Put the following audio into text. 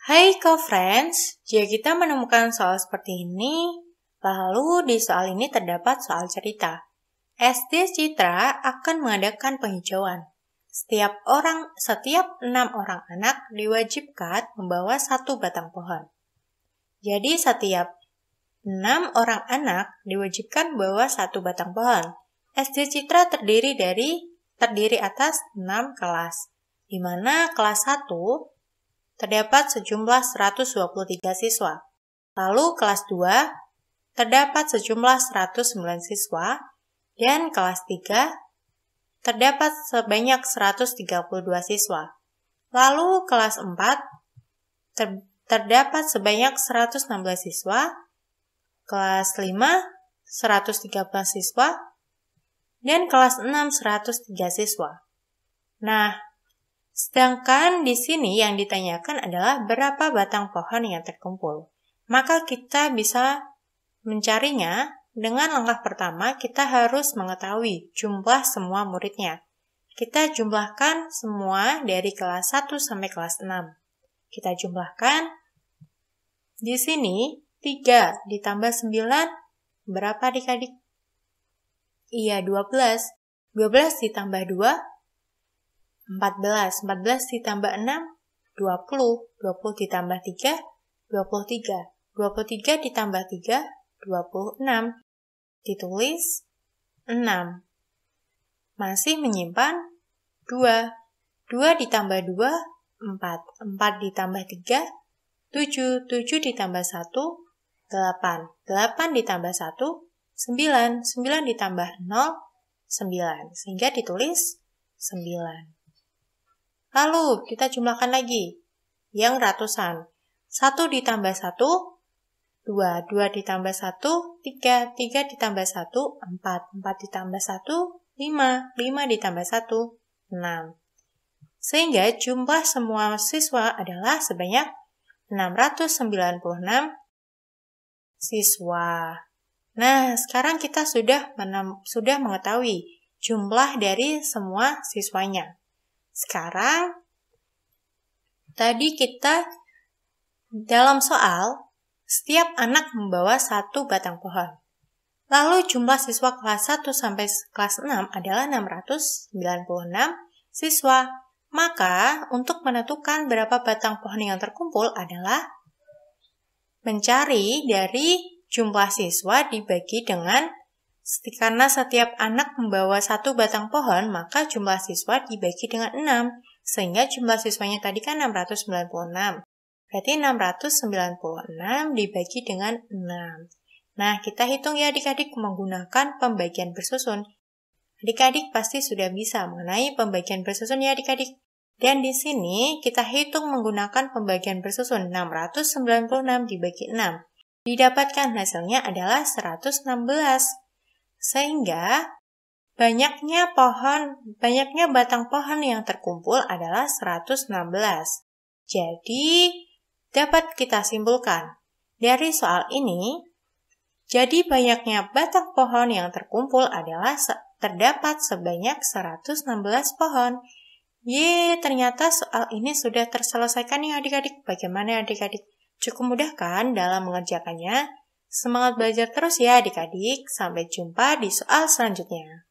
Hai kau friends jika kita menemukan soal seperti ini, lalu di soal ini terdapat soal cerita. SD Citra akan mengadakan penghijauan. Setiap orang, setiap enam orang anak diwajibkan membawa satu batang pohon. Jadi setiap enam orang anak diwajibkan membawa satu batang pohon. SD Citra terdiri dari terdiri atas enam kelas, di mana kelas satu terdapat sejumlah 123 siswa. Lalu kelas 2 terdapat sejumlah 109 siswa dan kelas 3 terdapat sebanyak 132 siswa. Lalu kelas 4 ter terdapat sebanyak 116 siswa, kelas 5 113 siswa, dan kelas 6 103 siswa. Nah, Sedangkan di sini yang ditanyakan adalah berapa batang pohon yang terkumpul. Maka kita bisa mencarinya dengan langkah pertama kita harus mengetahui jumlah semua muridnya. Kita jumlahkan semua dari kelas 1 sampai kelas 6. Kita jumlahkan di sini 3 ditambah 9 berapa dikali? Iya 12. 12 ditambah 2 14. 14 ditambah 6, 20. 20 ditambah 3, 23. 23 ditambah 3, 26. Ditulis 6. Masih menyimpan 2. 2 ditambah 2, 4. 4 ditambah 3, 7. 7 ditambah 1, 8. 8 ditambah 1, 9. 9 ditambah 0, 9. Sehingga ditulis 9. Lalu kita jumlahkan lagi yang ratusan. 1 ditambah 1, 2. 2 ditambah 1, 3. 3 ditambah 1, 4. 4 ditambah 1, 5. 5 ditambah 1, 6. Sehingga jumlah semua siswa adalah sebanyak 696 siswa. Nah, sekarang kita sudah sudah mengetahui jumlah dari semua siswanya. Sekarang, tadi kita dalam soal, setiap anak membawa satu batang pohon. Lalu jumlah siswa kelas 1 sampai kelas 6 adalah 696 siswa. Maka, untuk menentukan berapa batang pohon yang terkumpul adalah mencari dari jumlah siswa dibagi dengan karena setiap anak membawa satu batang pohon, maka jumlah siswa dibagi dengan 6, sehingga jumlah siswanya tadi kan 696. Berarti 696 dibagi dengan 6. Nah, kita hitung ya adik-adik menggunakan pembagian bersusun. Adik-adik pasti sudah bisa mengenai pembagian bersusun ya adik-adik. Dan di sini kita hitung menggunakan pembagian bersusun 696 dibagi 6. Didapatkan hasilnya adalah 116. Sehingga banyaknya pohon, banyaknya batang pohon yang terkumpul adalah 116. Jadi, dapat kita simpulkan dari soal ini, jadi banyaknya batang pohon yang terkumpul adalah terdapat sebanyak 116 pohon. Ye, ternyata soal ini sudah terselesaikan ya adik-adik. Bagaimana adik-adik? Cukup mudah kan dalam mengerjakannya? Semangat belajar terus ya adik-adik. Sampai jumpa di soal selanjutnya.